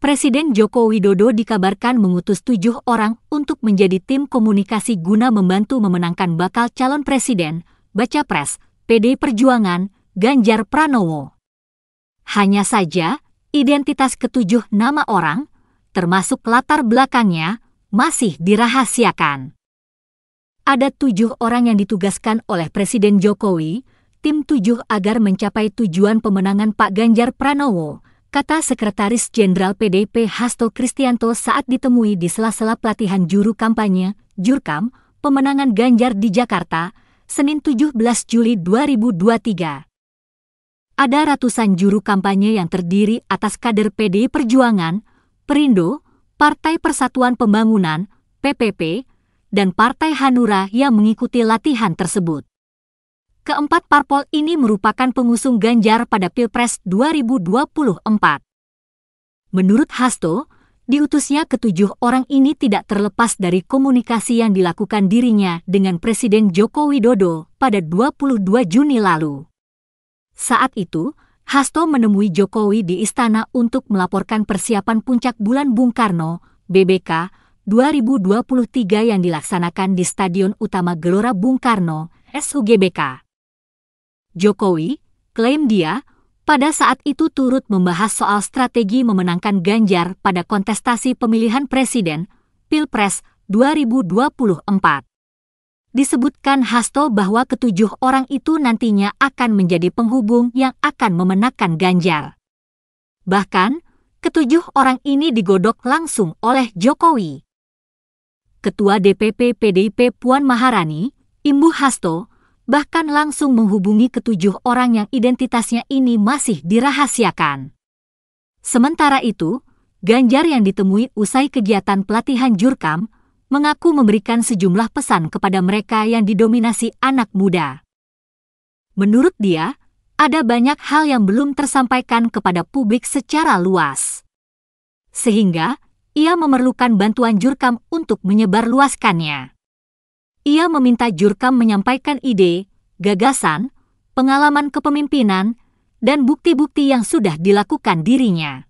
Presiden Joko Widodo dikabarkan mengutus tujuh orang untuk menjadi tim komunikasi guna membantu memenangkan bakal calon presiden, Baca Pres, PD Perjuangan, Ganjar Pranowo. Hanya saja, identitas ketujuh nama orang, termasuk latar belakangnya, masih dirahasiakan. Ada tujuh orang yang ditugaskan oleh Presiden Jokowi, tim tujuh agar mencapai tujuan pemenangan Pak Ganjar Pranowo, kata Sekretaris Jenderal PDP Hasto Kristianto saat ditemui di sela-sela pelatihan juru kampanye, Jurkam, pemenangan Ganjar di Jakarta, Senin 17 Juli 2023. Ada ratusan juru kampanye yang terdiri atas kader PDI Perjuangan, Perindo, Partai Persatuan Pembangunan, PPP, dan Partai Hanura yang mengikuti latihan tersebut keempat parpol ini merupakan pengusung Ganjar pada Pilpres 2024. Menurut Hasto, diutusnya ketujuh orang ini tidak terlepas dari komunikasi yang dilakukan dirinya dengan Presiden Joko Widodo pada 22 Juni lalu. Saat itu, Hasto menemui Jokowi di istana untuk melaporkan persiapan puncak bulan Bung Karno, BBK, 2023 yang dilaksanakan di Stadion Utama Gelora Bung Karno, SUGBK. Jokowi, klaim dia, pada saat itu turut membahas soal strategi memenangkan Ganjar pada kontestasi pemilihan presiden Pilpres 2024. Disebutkan Hasto bahwa ketujuh orang itu nantinya akan menjadi penghubung yang akan memenangkan Ganjar. Bahkan, ketujuh orang ini digodok langsung oleh Jokowi. Ketua DPP PDIP Puan Maharani, Imbu Hasto, bahkan langsung menghubungi ketujuh orang yang identitasnya ini masih dirahasiakan. Sementara itu, Ganjar yang ditemui usai kegiatan pelatihan Jurkam mengaku memberikan sejumlah pesan kepada mereka yang didominasi anak muda. Menurut dia, ada banyak hal yang belum tersampaikan kepada publik secara luas. Sehingga, ia memerlukan bantuan Jurkam untuk menyebarluaskannya ia meminta Jurkam menyampaikan ide, gagasan, pengalaman kepemimpinan, dan bukti-bukti yang sudah dilakukan dirinya.